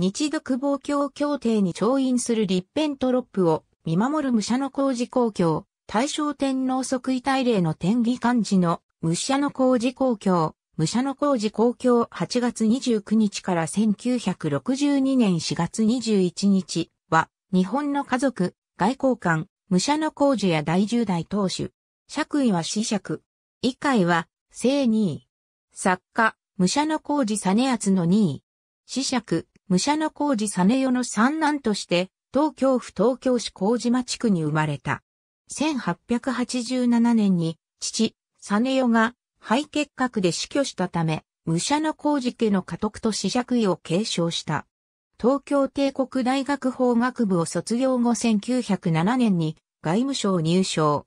日独防共協定に調印する立憲トロップを見守る武者の工事公共、大正天皇即位大礼の天義漢字の武者の工事公共、武者の工事公共8月29日から1962年4月21日は日本の家族、外交官、武者の工事や第十代当主。爵位は死爵。以下は、正2位。作家、武者の工事実厚の2位。死爵、武者の工事実代の三男として、東京府東京市麹島地区に生まれた。1887年に、父、実代が肺結核で死去したため、武者の工事家の家督と死爵位を継承した。東京帝国大学法学部を卒業後1907年に外務省入省。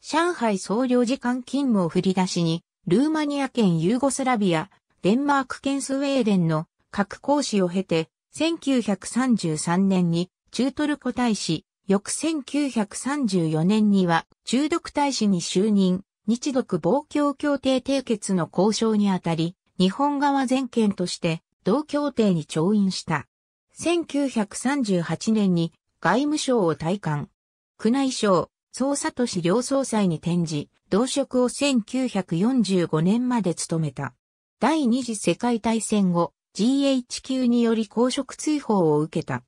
上海総領事館勤務を振り出しに、ルーマニア圏ユーゴスラビア、デンマーク圏スウェーデンの各講師を経て、1933年に中トルコ大使、翌1934年には中毒大使に就任、日独防共協定締結の交渉にあたり、日本側全権として同協定に調印した。1938年に外務省を退官。宮内省、総佐都市両総裁に転じ、同職を1945年まで務めた。第二次世界大戦後、GHQ により公職追放を受けた。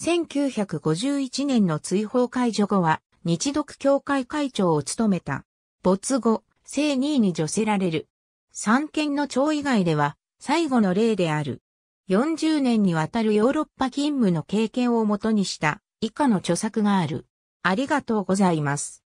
1951年の追放解除後は、日読協会会長を務めた。没後、正位に除せられる。三権の長以外では、最後の例である。40年にわたるヨーロッパ勤務の経験をもとにした、以下の著作がある。ありがとうございます。